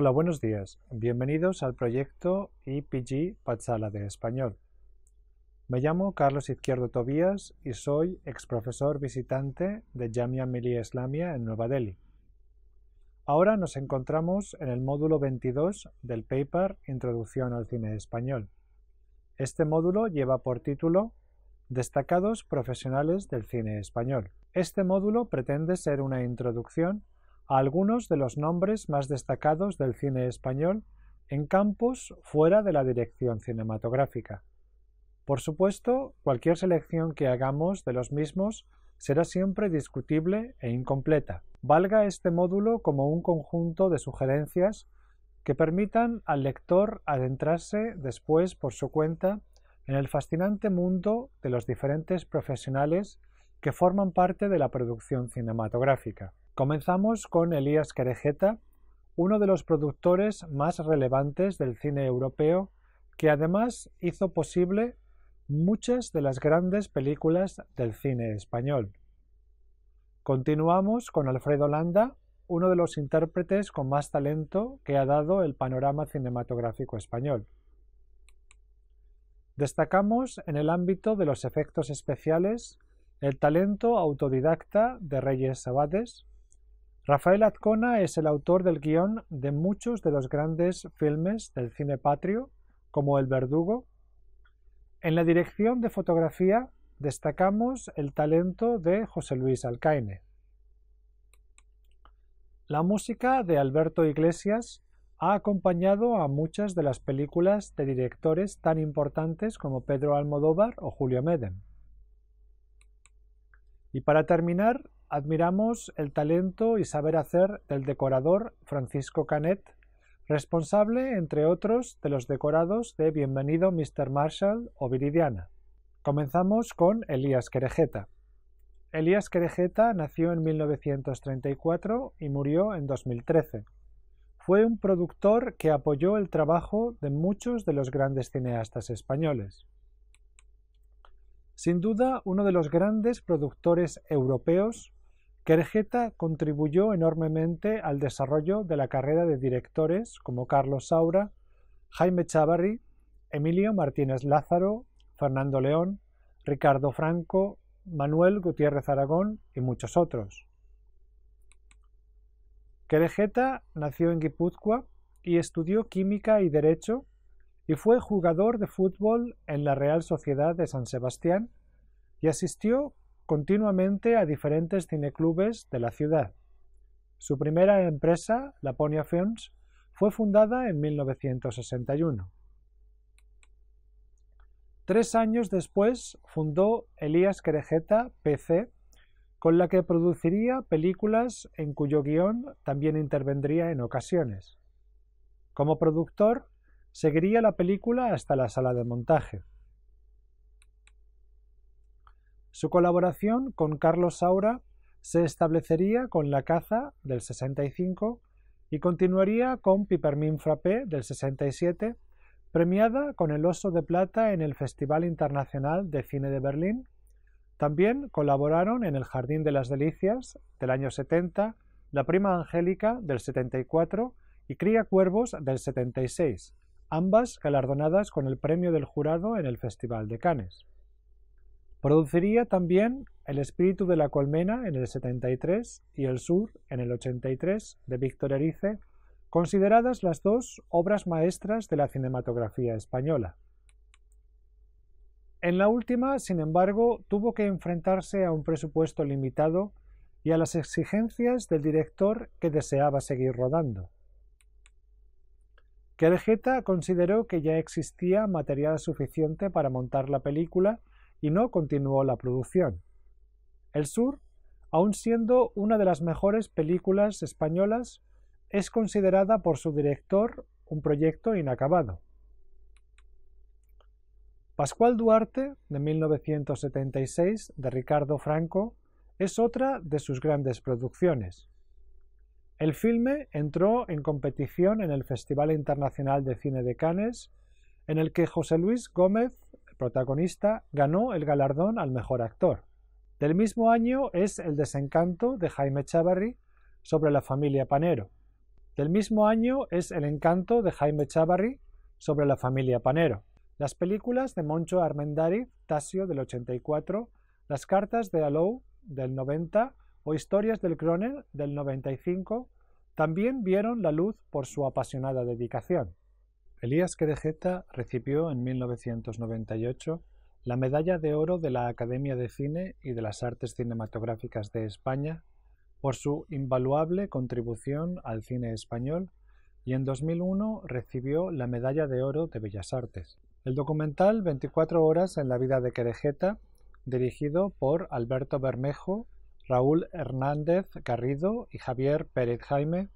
Hola, buenos días. Bienvenidos al proyecto EPG Patsala de Español. Me llamo Carlos Izquierdo Tobías y soy ex profesor visitante de Jamia Millia Islamia en Nueva Delhi. Ahora nos encontramos en el módulo 22 del paper Introducción al cine español. Este módulo lleva por título Destacados profesionales del cine español. Este módulo pretende ser una introducción a algunos de los nombres más destacados del cine español en campos fuera de la dirección cinematográfica. Por supuesto, cualquier selección que hagamos de los mismos será siempre discutible e incompleta. Valga este módulo como un conjunto de sugerencias que permitan al lector adentrarse después por su cuenta en el fascinante mundo de los diferentes profesionales que forman parte de la producción cinematográfica. Comenzamos con Elías Querejeta, uno de los productores más relevantes del cine europeo, que además hizo posible muchas de las grandes películas del cine español. Continuamos con Alfredo Landa, uno de los intérpretes con más talento que ha dado el panorama cinematográfico español. Destacamos en el ámbito de los efectos especiales el talento autodidacta de Reyes Sabates, Rafael Azcona es el autor del guión de muchos de los grandes filmes del cine patrio, como El Verdugo. En la dirección de fotografía destacamos el talento de José Luis Alcaine. La música de Alberto Iglesias ha acompañado a muchas de las películas de directores tan importantes como Pedro Almodóvar o Julio Medem. Y para terminar, admiramos el talento y saber hacer del decorador Francisco Canet, responsable, entre otros, de los decorados de Bienvenido Mr. Marshall o Viridiana. Comenzamos con Elías Querejeta. Elías Querejeta nació en 1934 y murió en 2013. Fue un productor que apoyó el trabajo de muchos de los grandes cineastas españoles. Sin duda, uno de los grandes productores europeos Querejeta contribuyó enormemente al desarrollo de la carrera de directores como Carlos Saura, Jaime Chavarri, Emilio Martínez Lázaro, Fernando León, Ricardo Franco, Manuel Gutiérrez Aragón y muchos otros. Querejeta nació en Guipúzcoa y estudió química y derecho y fue jugador de fútbol en la Real Sociedad de San Sebastián y asistió continuamente a diferentes cineclubes de la ciudad. Su primera empresa, Laponia Films, fue fundada en 1961. Tres años después fundó Elías Querejeta PC, con la que produciría películas en cuyo guión también intervendría en ocasiones. Como productor, seguiría la película hasta la sala de montaje. Su colaboración con Carlos Saura se establecería con La Caza del 65 y continuaría con Pipermin Frappé del 67, premiada con el Oso de Plata en el Festival Internacional de Cine de Berlín. También colaboraron en El Jardín de las Delicias del año 70, La Prima Angélica del 74 y Cría Cuervos del 76, ambas galardonadas con el premio del jurado en el Festival de Cannes. Produciría también El espíritu de la colmena en el 73 y El sur en el 83 de Víctor Erice, consideradas las dos obras maestras de la cinematografía española. En la última, sin embargo, tuvo que enfrentarse a un presupuesto limitado y a las exigencias del director que deseaba seguir rodando. Queregeta consideró que ya existía material suficiente para montar la película y no continuó la producción. El Sur, aun siendo una de las mejores películas españolas, es considerada por su director un proyecto inacabado. Pascual Duarte, de 1976, de Ricardo Franco, es otra de sus grandes producciones. El filme entró en competición en el Festival Internacional de Cine de Cannes, en el que José Luis Gómez protagonista, ganó el galardón al mejor actor. Del mismo año es El desencanto de Jaime Chavarri sobre la familia Panero. Del mismo año es El encanto de Jaime Chavarri sobre la familia Panero. Las películas de Moncho Armendáriz, Tasio del 84, Las cartas de Alou del 90 o Historias del Croner del 95 también vieron la luz por su apasionada dedicación. Elías Querejeta recibió en 1998 la Medalla de Oro de la Academia de Cine y de las Artes Cinematográficas de España por su invaluable contribución al cine español y en 2001 recibió la Medalla de Oro de Bellas Artes. El documental 24 horas en la vida de Querejeta, dirigido por Alberto Bermejo, Raúl Hernández Garrido y Javier Pérez Jaime,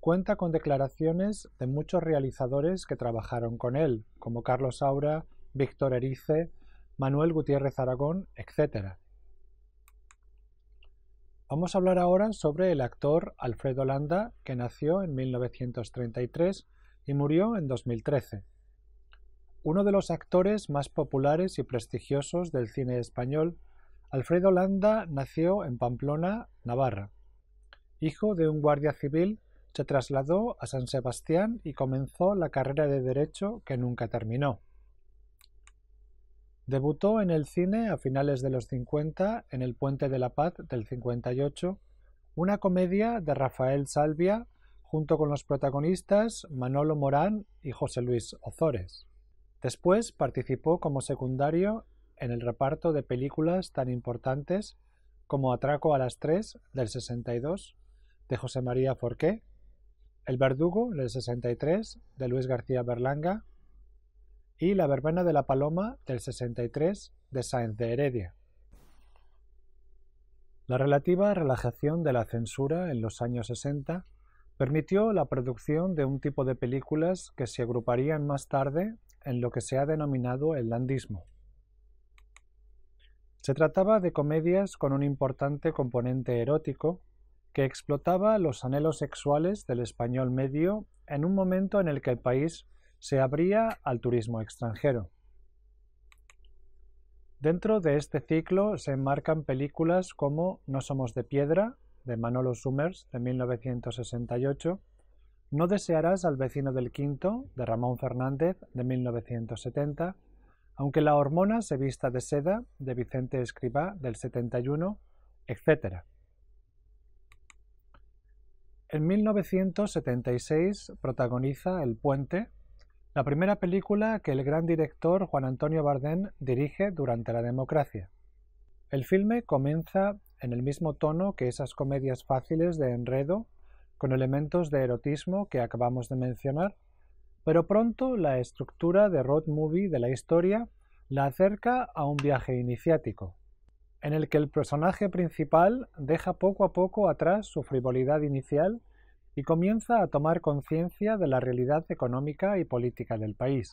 Cuenta con declaraciones de muchos realizadores que trabajaron con él, como Carlos Aura, Víctor Erice, Manuel Gutiérrez Aragón, etc. Vamos a hablar ahora sobre el actor Alfredo Landa, que nació en 1933 y murió en 2013. Uno de los actores más populares y prestigiosos del cine español, Alfredo Landa nació en Pamplona, Navarra. Hijo de un guardia civil se trasladó a San Sebastián y comenzó la carrera de Derecho que nunca terminó. Debutó en el cine a finales de los 50 en El Puente de la Paz del 58, una comedia de Rafael Salvia junto con los protagonistas Manolo Morán y José Luis Ozores. Después participó como secundario en el reparto de películas tan importantes como Atraco a las 3 del 62 de José María Forqué el verdugo, del 63, de Luis García Berlanga, y La verbena de la paloma, del 63, de Sáenz de Heredia. La relativa relajación de la censura en los años 60 permitió la producción de un tipo de películas que se agruparían más tarde en lo que se ha denominado el landismo. Se trataba de comedias con un importante componente erótico que explotaba los anhelos sexuales del español medio en un momento en el que el país se abría al turismo extranjero. Dentro de este ciclo se enmarcan películas como No somos de piedra, de Manolo Summers, de 1968, No desearás al vecino del quinto, de Ramón Fernández, de 1970, Aunque la hormona se vista de seda, de Vicente Escribá, del 71, etc. En 1976 protagoniza El puente, la primera película que el gran director Juan Antonio Bardem dirige durante la democracia. El filme comienza en el mismo tono que esas comedias fáciles de enredo, con elementos de erotismo que acabamos de mencionar, pero pronto la estructura de road movie de la historia la acerca a un viaje iniciático en el que el personaje principal deja poco a poco atrás su frivolidad inicial y comienza a tomar conciencia de la realidad económica y política del país.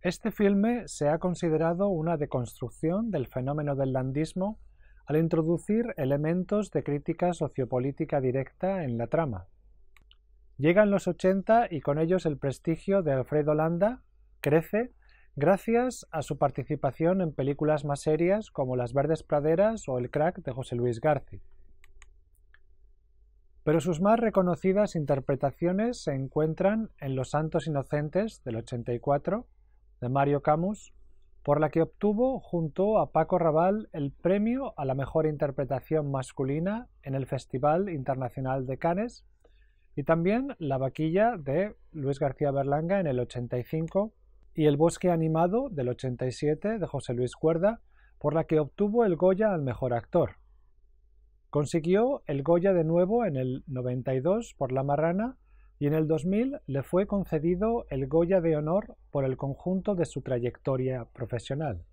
Este filme se ha considerado una deconstrucción del fenómeno del landismo al introducir elementos de crítica sociopolítica directa en la trama. Llegan los 80 y con ellos el prestigio de Alfredo Landa crece gracias a su participación en películas más serias como Las Verdes Praderas o El Crack de José Luis García. Pero sus más reconocidas interpretaciones se encuentran en Los Santos Inocentes del 84, de Mario Camus, por la que obtuvo junto a Paco Raval el premio a la mejor interpretación masculina en el Festival Internacional de Cannes y también la vaquilla de Luis García Berlanga en el 85 y El bosque animado del 87 de José Luis Cuerda, por la que obtuvo el Goya al mejor actor. Consiguió el Goya de nuevo en el 92 por La Marrana y en el 2000 le fue concedido el Goya de honor por el conjunto de su trayectoria profesional.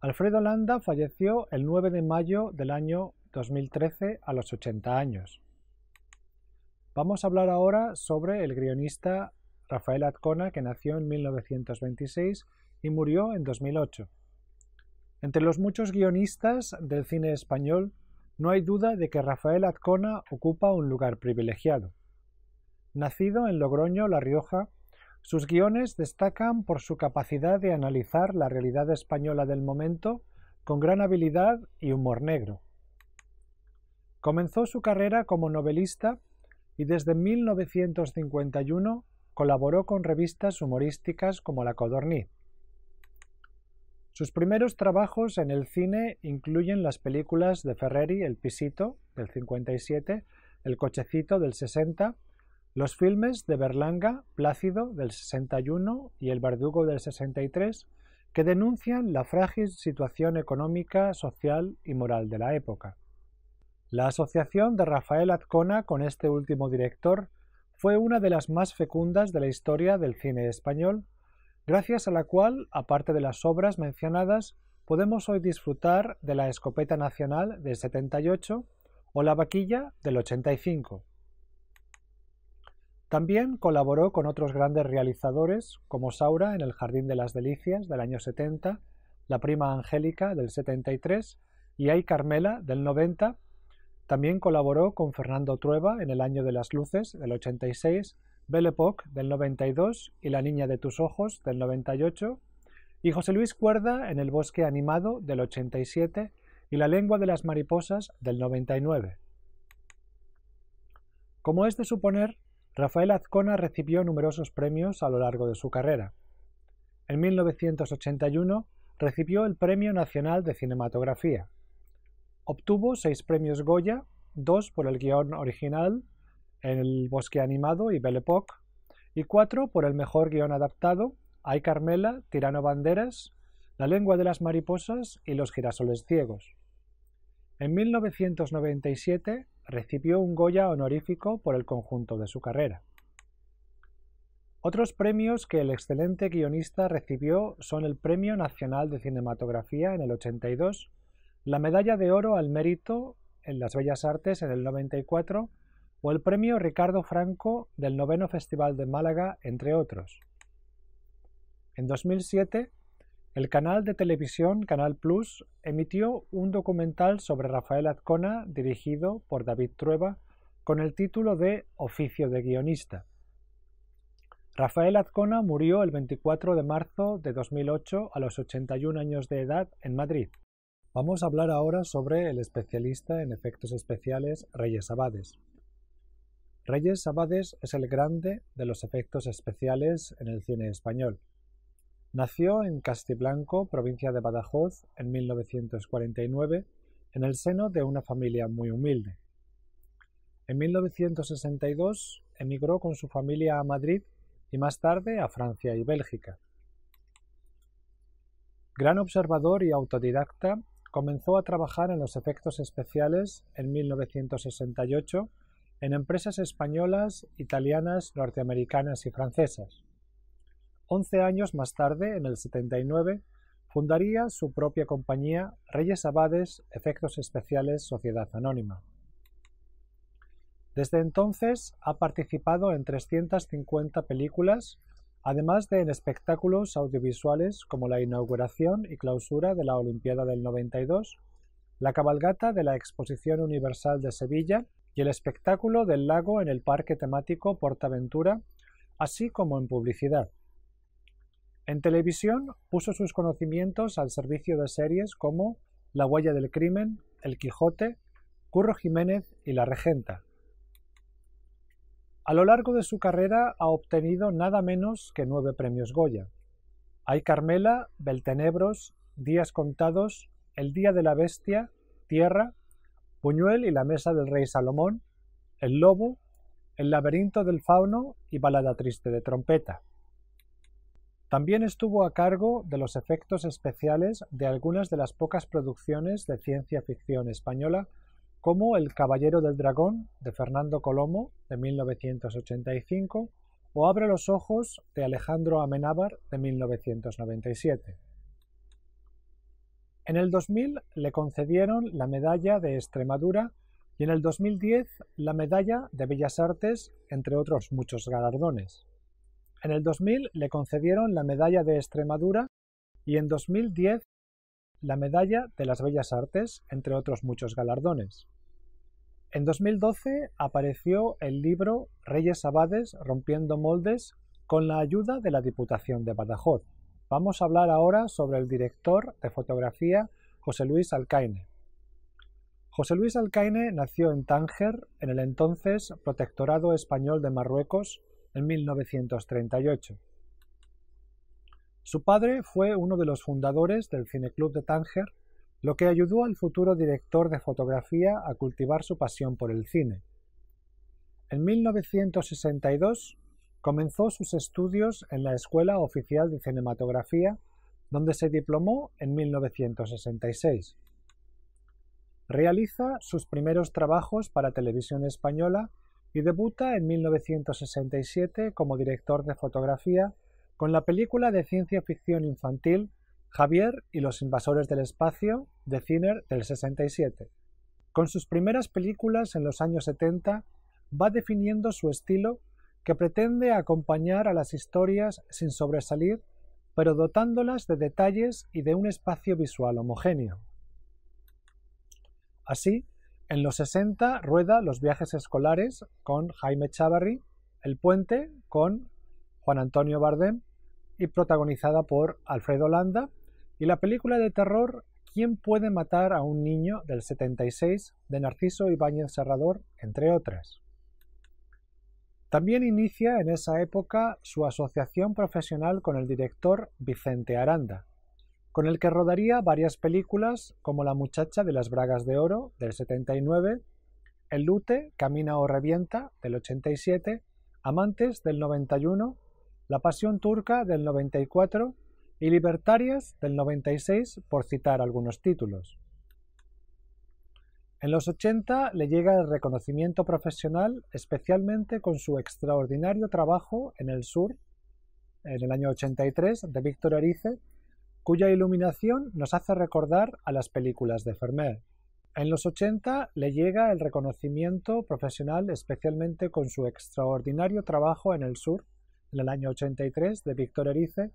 Alfredo Landa falleció el 9 de mayo del año 2013 a los 80 años. Vamos a hablar ahora sobre el guionista Rafael Atcona, que nació en 1926 y murió en 2008. Entre los muchos guionistas del cine español, no hay duda de que Rafael Atcona ocupa un lugar privilegiado. Nacido en Logroño, La Rioja, sus guiones destacan por su capacidad de analizar la realidad española del momento con gran habilidad y humor negro. Comenzó su carrera como novelista y desde 1951 Colaboró con revistas humorísticas como La Codorniz. Sus primeros trabajos en el cine incluyen las películas de Ferreri, El Pisito, del 57, El Cochecito, del 60, los filmes de Berlanga, Plácido, del 61, y El Verdugo, del 63, que denuncian la frágil situación económica, social y moral de la época. La asociación de Rafael Azcona con este último director fue una de las más fecundas de la historia del cine español, gracias a la cual, aparte de las obras mencionadas, podemos hoy disfrutar de La Escopeta Nacional del 78 o La Vaquilla del 85. También colaboró con otros grandes realizadores como Saura en El Jardín de las Delicias del año 70, La Prima Angélica del 73 y Ay Carmela del 90, también colaboró con Fernando Trueba en El Año de las Luces del 86, Belle del 92 y La Niña de tus Ojos del 98, y José Luis Cuerda en El Bosque Animado del 87 y La Lengua de las Mariposas del 99. Como es de suponer, Rafael Azcona recibió numerosos premios a lo largo de su carrera. En 1981 recibió el Premio Nacional de Cinematografía, Obtuvo seis premios Goya, dos por el guión original en El bosque animado y Belle y cuatro por el mejor guión adaptado, Ay Carmela, Tirano Banderas, La lengua de las mariposas y Los girasoles ciegos. En 1997 recibió un Goya honorífico por el conjunto de su carrera. Otros premios que el excelente guionista recibió son el Premio Nacional de Cinematografía en el 82, la medalla de oro al mérito en las Bellas Artes en el 94 o el premio Ricardo Franco del noveno Festival de Málaga, entre otros. En 2007, el canal de televisión Canal Plus emitió un documental sobre Rafael Azcona dirigido por David Trueba con el título de Oficio de guionista. Rafael Azcona murió el 24 de marzo de 2008 a los 81 años de edad en Madrid. Vamos a hablar ahora sobre el especialista en efectos especiales Reyes Abades. Reyes Abades es el grande de los efectos especiales en el cine español. Nació en Castiblanco, provincia de Badajoz, en 1949, en el seno de una familia muy humilde. En 1962 emigró con su familia a Madrid y más tarde a Francia y Bélgica. Gran observador y autodidacta, Comenzó a trabajar en los efectos especiales en 1968 en empresas españolas, italianas, norteamericanas y francesas. Once años más tarde, en el 79, fundaría su propia compañía Reyes Abades Efectos Especiales Sociedad Anónima. Desde entonces ha participado en 350 películas además de en espectáculos audiovisuales como la inauguración y clausura de la Olimpiada del 92, la cabalgata de la Exposición Universal de Sevilla y el espectáculo del lago en el parque temático Portaventura, así como en publicidad. En televisión puso sus conocimientos al servicio de series como La huella del crimen, El Quijote, Curro Jiménez y La Regenta, a lo largo de su carrera ha obtenido nada menos que nueve premios Goya. Hay Carmela, Beltenebros, Días Contados, El Día de la Bestia, Tierra, Puñuel y la Mesa del Rey Salomón, El Lobo, El Laberinto del Fauno y Balada Triste de Trompeta. También estuvo a cargo de los efectos especiales de algunas de las pocas producciones de ciencia ficción española como El Caballero del Dragón de Fernando Colomo de 1985 o Abre los Ojos de Alejandro Amenábar de 1997. En el 2000 le concedieron la Medalla de Extremadura y en el 2010 la Medalla de Bellas Artes, entre otros muchos galardones. En el 2000 le concedieron la Medalla de Extremadura y en 2010 la Medalla de las Bellas Artes, entre otros muchos galardones. En 2012 apareció el libro Reyes Abades rompiendo moldes con la ayuda de la Diputación de Badajoz. Vamos a hablar ahora sobre el director de fotografía José Luis Alcaine. José Luis Alcaine nació en Tánger, en el entonces Protectorado Español de Marruecos, en 1938. Su padre fue uno de los fundadores del Cineclub de Tánger, lo que ayudó al futuro director de fotografía a cultivar su pasión por el cine. En 1962 comenzó sus estudios en la Escuela Oficial de Cinematografía, donde se diplomó en 1966. Realiza sus primeros trabajos para televisión española y debuta en 1967 como director de fotografía con la película de ciencia ficción infantil Javier y los invasores del espacio de Ciner del 67. Con sus primeras películas en los años 70 va definiendo su estilo que pretende acompañar a las historias sin sobresalir, pero dotándolas de detalles y de un espacio visual homogéneo. Así, en los 60 rueda Los viajes escolares con Jaime Chavarri, El puente con Juan Antonio Bardem y protagonizada por Alfredo Landa, y la película de terror ¿Quién puede matar a un niño? del 76 de Narciso Ibáñez Serrador, entre otras. También inicia en esa época su asociación profesional con el director Vicente Aranda, con el que rodaría varias películas como La muchacha de las bragas de oro del 79, El lute, Camina o revienta del 87, Amantes del 91 la Pasión Turca del 94 y Libertarias del 96, por citar algunos títulos. En los 80 le llega el reconocimiento profesional, especialmente con su extraordinario trabajo en el sur, en el año 83, de Víctor Arice, cuya iluminación nos hace recordar a las películas de Fermer. En los 80 le llega el reconocimiento profesional, especialmente con su extraordinario trabajo en el sur, en el año 83 de Víctor Erice,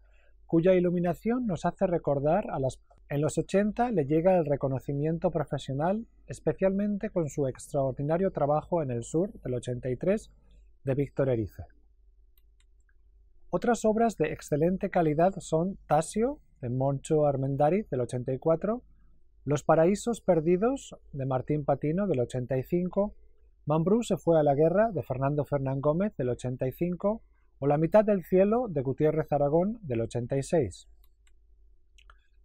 cuya iluminación nos hace recordar a las... En los 80 le llega el reconocimiento profesional, especialmente con su extraordinario trabajo en el sur del 83 de Víctor Erice. Otras obras de excelente calidad son Tasio, de Moncho Armendáriz, del 84, Los paraísos perdidos, de Martín Patino, del 85, Mambrú se fue a la guerra, de Fernando Fernán Gómez, del 85, o La mitad del cielo de Gutiérrez Aragón del 86.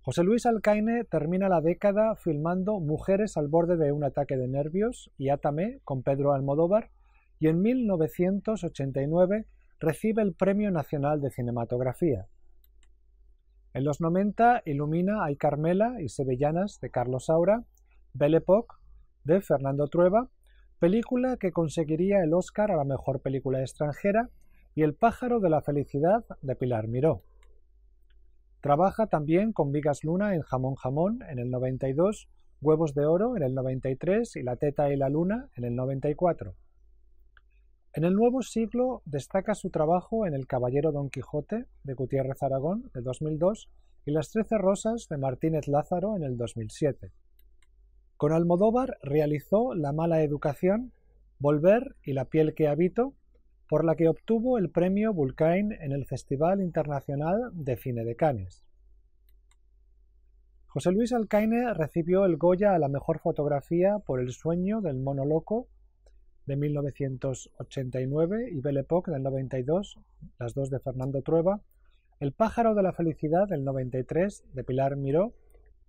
José Luis Alcaine termina la década filmando Mujeres al borde de un ataque de nervios y Átame, con Pedro Almodóvar y en 1989 recibe el Premio Nacional de Cinematografía. En los 90 ilumina Hay Carmela y Sevillanas de Carlos Saura, Belle Époque de Fernando Trueba, película que conseguiría el Oscar a la mejor película extranjera y El pájaro de la felicidad de Pilar Miró. Trabaja también con Vigas Luna en Jamón Jamón en el 92, Huevos de Oro en el 93 y La Teta y la Luna en el 94. En el nuevo siglo destaca su trabajo en El Caballero Don Quijote de Gutiérrez Aragón de 2002 y Las Trece Rosas de Martínez Lázaro en el 2007. Con Almodóvar realizó La mala educación, Volver y La piel que habito por la que obtuvo el premio Vulcain en el Festival Internacional de Cine de Cannes. José Luis Alcaine recibió el Goya a la mejor fotografía por El sueño del mono loco de 1989 y Belle Époque del 92, las dos de Fernando Trueba, El pájaro de la felicidad del 93 de Pilar Miró,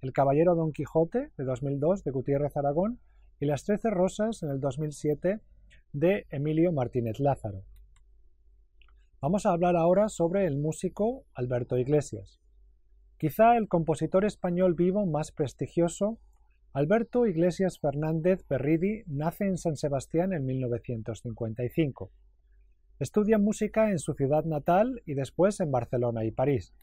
El caballero Don Quijote de 2002 de Gutiérrez Aragón y Las trece rosas en el 2007 de Emilio Martínez Lázaro. Vamos a hablar ahora sobre el músico Alberto Iglesias. Quizá el compositor español vivo más prestigioso, Alberto Iglesias Fernández Berridi nace en San Sebastián en 1955. Estudia música en su ciudad natal y después en Barcelona y París.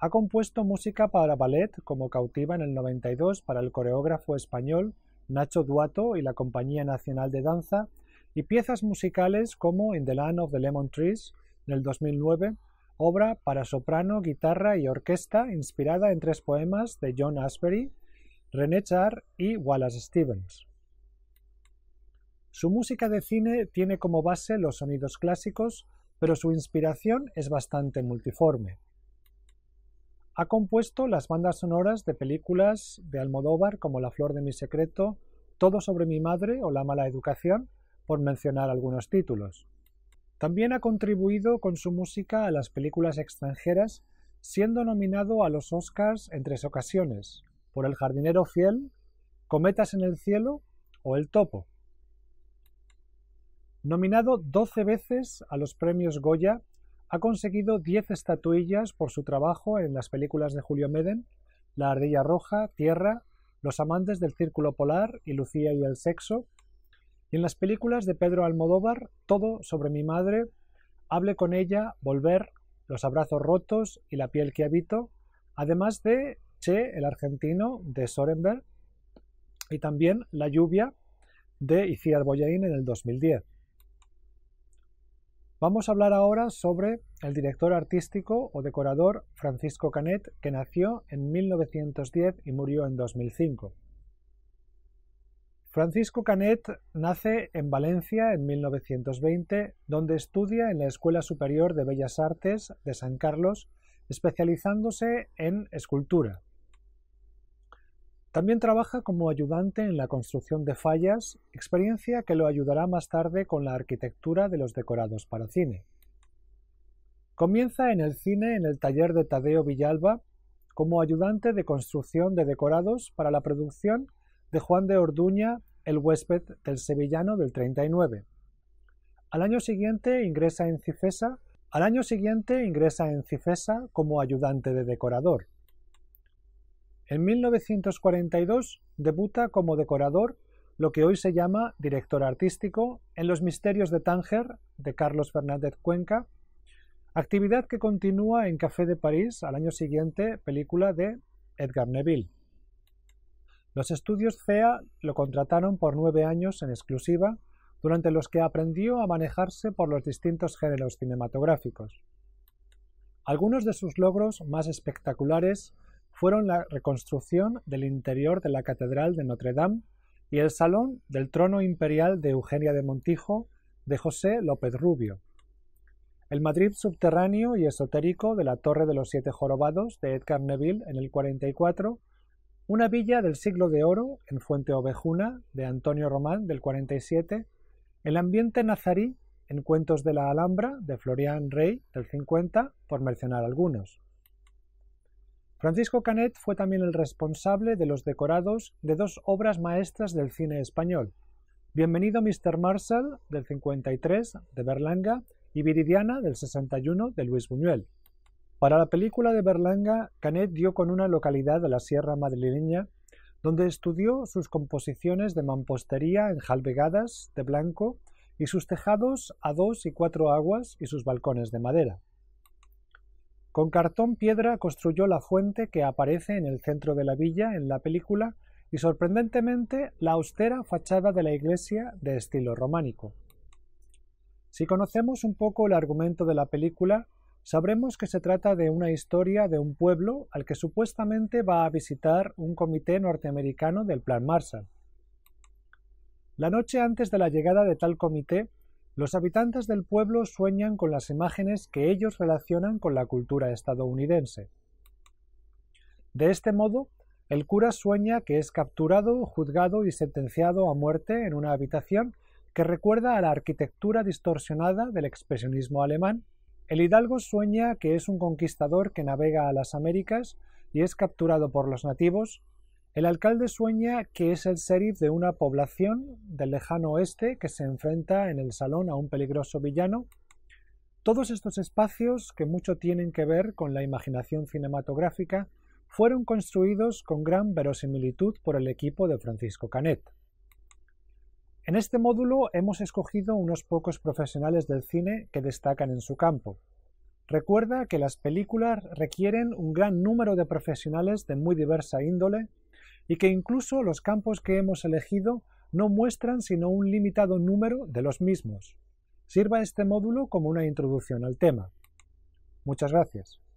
Ha compuesto música para ballet como Cautiva en el 92 para el coreógrafo español Nacho Duato y la Compañía Nacional de Danza y piezas musicales como In the Land of the Lemon Trees el 2009, obra para soprano, guitarra y orquesta inspirada en tres poemas de John Asbury, René Char y Wallace Stevens. Su música de cine tiene como base los sonidos clásicos, pero su inspiración es bastante multiforme. Ha compuesto las bandas sonoras de películas de Almodóvar como La Flor de mi Secreto, Todo sobre mi Madre o La Mala Educación, por mencionar algunos títulos. También ha contribuido con su música a las películas extranjeras, siendo nominado a los Oscars en tres ocasiones, por El jardinero fiel, Cometas en el cielo o El topo. Nominado 12 veces a los premios Goya, ha conseguido 10 estatuillas por su trabajo en las películas de Julio Meden, La ardilla roja, Tierra, Los amantes del círculo polar y Lucía y el sexo, y en las películas de Pedro Almodóvar, todo sobre mi madre, hable con ella, volver, los abrazos rotos y la piel que habito, además de Che, el argentino, de Sorenberg, y también La lluvia, de Iciar Boyain en el 2010. Vamos a hablar ahora sobre el director artístico o decorador Francisco Canet, que nació en 1910 y murió en 2005. Francisco Canet nace en Valencia en 1920, donde estudia en la Escuela Superior de Bellas Artes de San Carlos, especializándose en escultura. También trabaja como ayudante en la construcción de fallas, experiencia que lo ayudará más tarde con la arquitectura de los decorados para cine. Comienza en el cine en el taller de Tadeo Villalba como ayudante de construcción de decorados para la producción de Juan de Orduña, el huésped del sevillano del 39. Al año siguiente ingresa en Cifesa, al año siguiente ingresa en Cifesa como ayudante de decorador. En 1942 debuta como decorador, lo que hoy se llama director artístico, en Los Misterios de Tánger de Carlos Fernández Cuenca, actividad que continúa en Café de París al año siguiente, película de Edgar Neville. Los estudios CEA lo contrataron por nueve años en exclusiva, durante los que aprendió a manejarse por los distintos géneros cinematográficos. Algunos de sus logros más espectaculares fueron la reconstrucción del interior de la Catedral de Notre Dame y el Salón del Trono Imperial de Eugenia de Montijo de José López Rubio, el Madrid subterráneo y esotérico de la Torre de los Siete Jorobados de Edgar Neville en el 44 una villa del siglo de oro en Fuente Ovejuna de Antonio Román del 47, el ambiente nazarí en Cuentos de la Alhambra de Florian Rey del 50, por mencionar algunos. Francisco Canet fue también el responsable de los decorados de dos obras maestras del cine español, Bienvenido Mr. Marshall del 53 de Berlanga y Viridiana del 61 de Luis Buñuel. Para la película de Berlanga, Canet dio con una localidad de la Sierra Madrileña, donde estudió sus composiciones de mampostería enjalbegadas de blanco y sus tejados a dos y cuatro aguas y sus balcones de madera. Con cartón piedra construyó la fuente que aparece en el centro de la villa en la película y sorprendentemente la austera fachada de la iglesia de estilo románico. Si conocemos un poco el argumento de la película, Sabremos que se trata de una historia de un pueblo al que supuestamente va a visitar un comité norteamericano del Plan Marshall. La noche antes de la llegada de tal comité, los habitantes del pueblo sueñan con las imágenes que ellos relacionan con la cultura estadounidense. De este modo, el cura sueña que es capturado, juzgado y sentenciado a muerte en una habitación que recuerda a la arquitectura distorsionada del expresionismo alemán el hidalgo sueña que es un conquistador que navega a las Américas y es capturado por los nativos. El alcalde sueña que es el sheriff de una población del lejano oeste que se enfrenta en el salón a un peligroso villano. Todos estos espacios, que mucho tienen que ver con la imaginación cinematográfica, fueron construidos con gran verosimilitud por el equipo de Francisco Canet. En este módulo hemos escogido unos pocos profesionales del cine que destacan en su campo. Recuerda que las películas requieren un gran número de profesionales de muy diversa índole y que incluso los campos que hemos elegido no muestran sino un limitado número de los mismos. Sirva este módulo como una introducción al tema. Muchas gracias.